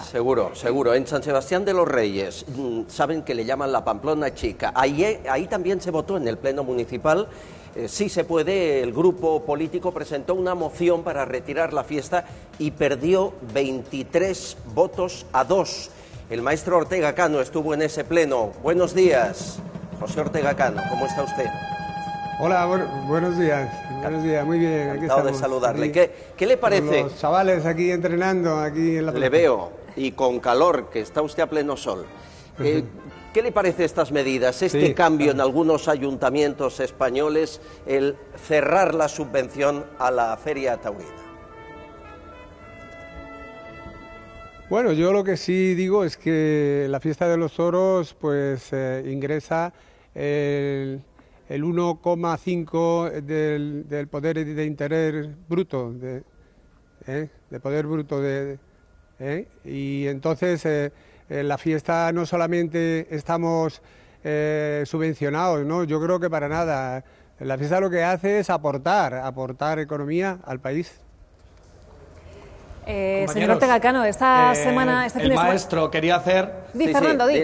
Seguro, seguro. En San Sebastián de los Reyes, mm, saben que le llaman la Pamplona Chica. Ahí, ahí también se votó en el Pleno Municipal. Eh, sí se puede, el grupo político presentó una moción para retirar la fiesta y perdió 23 votos a 2. El maestro Ortega Cano estuvo en ese pleno. Buenos días, José Ortega Cano, ¿cómo está usted? Hola, buenos días. Buenos días, muy bien. Aquí estamos, de saludarle. ¿Qué, le parece? Los chavales aquí entrenando, aquí en la... Le veo, y con calor, que está usted a pleno sol. Eh, ¿Qué le parece estas medidas? Este cambio en algunos ayuntamientos españoles, el cerrar la subvención a la feria taurina. Bueno, yo lo que sí digo es que la fiesta de los toros pues eh, ingresa el, 1,5 del, poder de interés bruto, de, eh, poder bruto de ¿eh? Y entonces eh, la fiesta no solamente estamos eh, subvencionados, ¿no? yo creo que para nada. La fiesta lo que hace es aportar, aportar economía al país. Eh, señor Ortega esta eh, semana... Este el maestro quería hacer... Di, sí, Fernando, di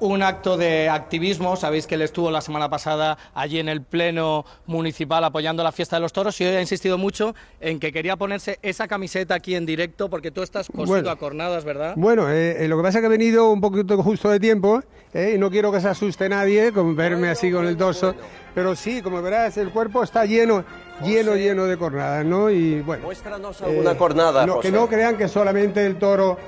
un acto de activismo. Sabéis que él estuvo la semana pasada allí en el Pleno Municipal apoyando la fiesta de los toros y hoy ha insistido mucho en que quería ponerse esa camiseta aquí en directo porque tú estás cosido a cornadas, ¿verdad? Bueno, eh, eh, lo que pasa es que he venido un poquito justo de tiempo eh, y no quiero que se asuste nadie con verme así con el dorso. Pero sí, como verás, el cuerpo está lleno, lleno, lleno de cornadas, ¿no? Y bueno. Muéstranos alguna cornada. No, Que no crean que solamente el toro.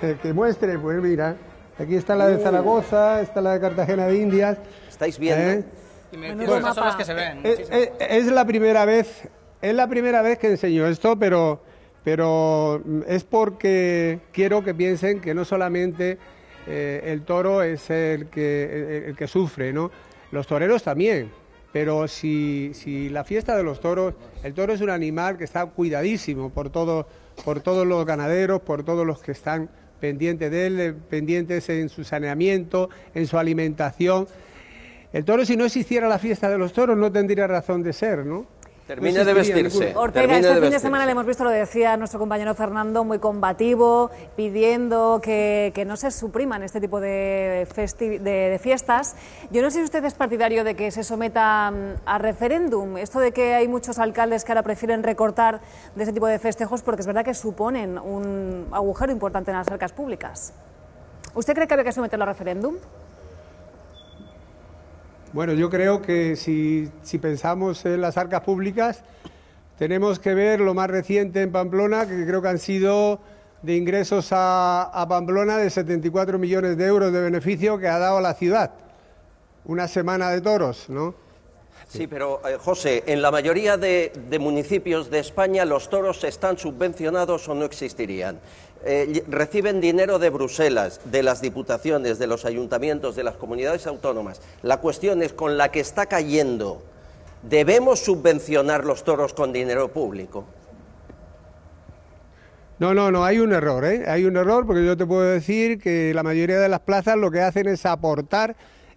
que muestre, pues mira. Aquí está la de Zaragoza, está la de Cartagena de Indias. ¿Estáis viendo? ¿eh? Y me ven. Eh, eh, es, la primera vez, es la primera vez que enseño esto, pero, pero es porque quiero que piensen que no solamente eh, el toro es el que, el que sufre, ¿no? Los toreros también, pero si, si, la fiesta de los toros, el toro es un animal que está cuidadísimo por, todo, por todos los ganaderos, por todos los que están pendientes de él, pendientes en su saneamiento, en su alimentación. El toro, si no existiera la fiesta de los toros, no tendría razón de ser, ¿no? Termina este de vestirse. Ortega, este fin de semana le hemos visto, lo decía nuestro compañero Fernando, muy combativo, pidiendo que, que no se supriman este tipo de, de, fiestas. Yo no sé si usted es partidario de que se someta a referéndum. Esto de que hay muchos alcaldes que ahora prefieren recortar de este tipo de festejos, porque es verdad que suponen un agujero importante en las arcas públicas. ¿Usted cree que había que someterlo a referéndum? Bueno, yo creo que si, pensamos en las arcas públicas, tenemos que ver lo más reciente en Pamplona, que creo que han sido de ingresos a, Pamplona de 74 millones de euros de beneficio que ha dado la ciudad. Una semana de toros, ¿no? Sí, pero eh, José, en la mayoría de municipios de España los toros están subvencionados o no existirían. Eh, reciben dinero de Bruselas, de las diputaciones, de los ayuntamientos, de las comunidades autónomas. La cuestión es con la que está cayendo. ¿Debemos subvencionar los toros con dinero público? No, no, no, hay un error, ¿eh? Hay un error porque yo te puedo decir que la mayoría de las plazas lo que hacen es aportar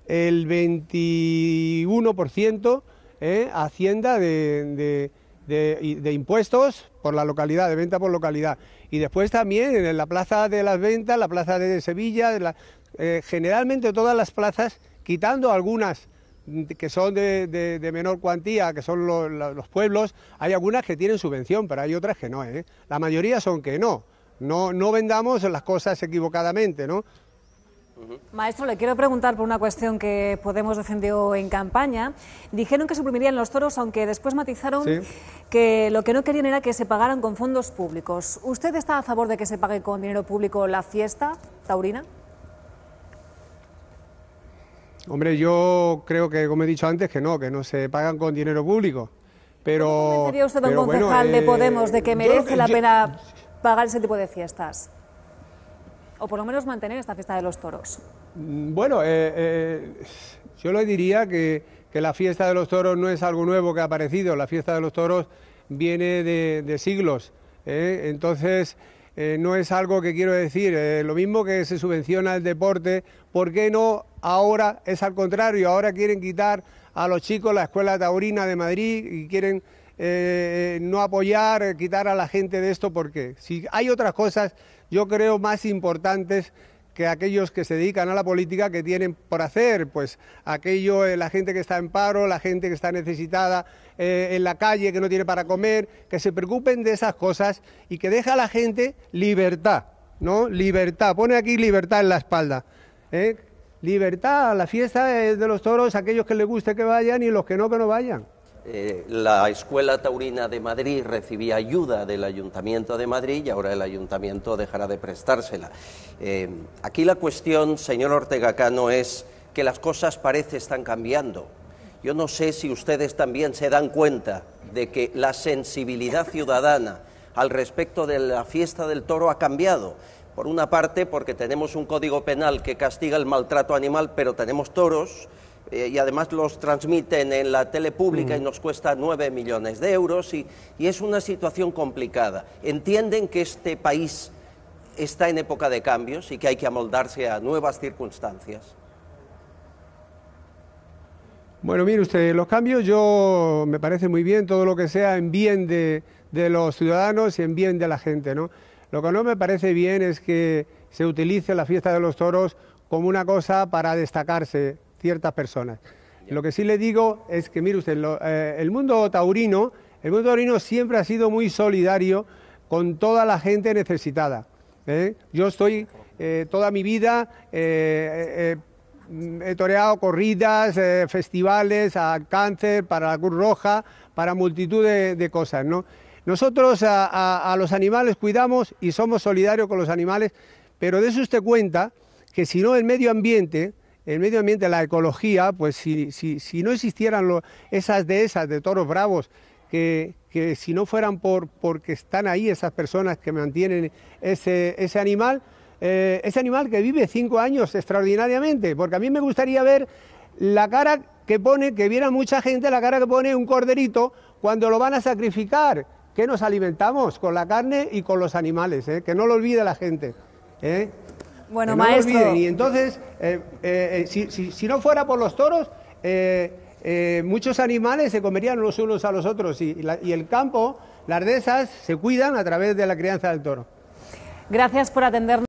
el 21% ¿eh? Hacienda de impuestos por la localidad, de venta por localidad. Y después también en la Plaza de las Ventas, la Plaza de Sevilla, eh, generalmente todas las plazas, quitando algunas que son de, menor cuantía, que son los pueblos, hay algunas que tienen subvención, pero hay otras que no. ¿eh? La mayoría son que no. No, no vendamos las cosas equivocadamente, ¿no? Maestro, le quiero preguntar por una cuestión que Podemos defendió en campaña. Dijeron que suprimirían los toros, aunque después matizaron que lo que no querían era que se pagaran con fondos públicos. ¿Usted está a favor de que se pague con dinero público la fiesta taurina? Hombre, yo creo que, como he dicho antes, que no, que no se pagan con dinero público. Pero, ¿Cómo usted concejal de eh, Podemos de que merece la pena pagar ese tipo de fiestas? o por lo menos mantener esta fiesta de los toros? Mm, bueno, eh, eh, yo le diría que, la fiesta de los toros no es algo nuevo que ha aparecido, la fiesta de los toros viene de, siglos, ¿eh? entonces no es algo que quiero decir, lo mismo que se subvenciona el deporte, ¿por qué no ahora es al contrario? Ahora quieren quitar a los chicos la escuela taurina de Madrid y quieren eh, no apoyar, eh, quitar a la gente de esto, porque si hay otras cosas, yo creo, más importantes que aquellos que se dedican a la política que tienen por hacer, pues aquello, eh, la gente que está en paro, la gente que está necesitada en la calle, que no tiene para comer, que se preocupen de esas cosas y que deje a la gente libertad, ¿no? Libertad, pone aquí libertad en la espalda. Libertad, la fiesta de los toros, aquellos que les guste que vayan y los que no, que no vayan. Eh, la Escuela Taurina de Madrid recibía ayuda del Ayuntamiento de Madrid y ahora el Ayuntamiento dejará de prestársela. Eh, aquí la cuestión, señor Ortega Cano, es que las cosas parece están cambiando. Yo no sé si ustedes también se dan cuenta de que la sensibilidad ciudadana al respecto de la fiesta del toro ha cambiado. Por una parte, porque tenemos un código penal que castiga el maltrato animal, pero tenemos toros eh, y además los transmiten en la tele pública y mm. nos cuesta nueve millones de euros y, es una situación complicada. Entienden que este país está en época de cambios y que hay que amoldarse a nuevas circunstancias. Bueno, mire usted, los cambios yo me parece muy bien, todo lo que sea en bien de, de los ciudadanos y en bien de la gente, ¿no? Lo que no me parece bien es que se utilice la fiesta de los toros como una cosa para destacarse ciertas personas. Lo que sí le digo es que, mire usted, eh, el mundo taurino, el mundo taurino siempre ha sido muy solidario con toda la gente necesitada. ¿eh? Yo estoy eh, toda mi vida mm, he toreado corridas, festivales a cáncer, para la Cruz Roja, para multitud de, cosas, ¿no? Nosotros a, los animales cuidamos y somos solidarios con los animales, pero de eso usted cuenta que si no el medio ambiente, el medio ambiente, la ecología, pues si, no existieran de esas dehesas de toros bravos, que, si no fueran por, porque están ahí esas personas que mantienen ese, animal, eh, ese animal que vive cinco años extraordinariamente, porque a mí me gustaría ver la cara que pone, que viera mucha gente la cara que pone un corderito cuando lo van a sacrificar, que nos alimentamos con la carne y con los animales, ¿eh? que no lo olvide la gente. ¿eh? Bueno, no maestro. Y entonces, eh, eh, eh, si, si, no fuera por los toros, muchos animales se comerían los unos a los otros y, el campo, las dehesas, se cuidan a través de la crianza del toro. Gracias por atendernos.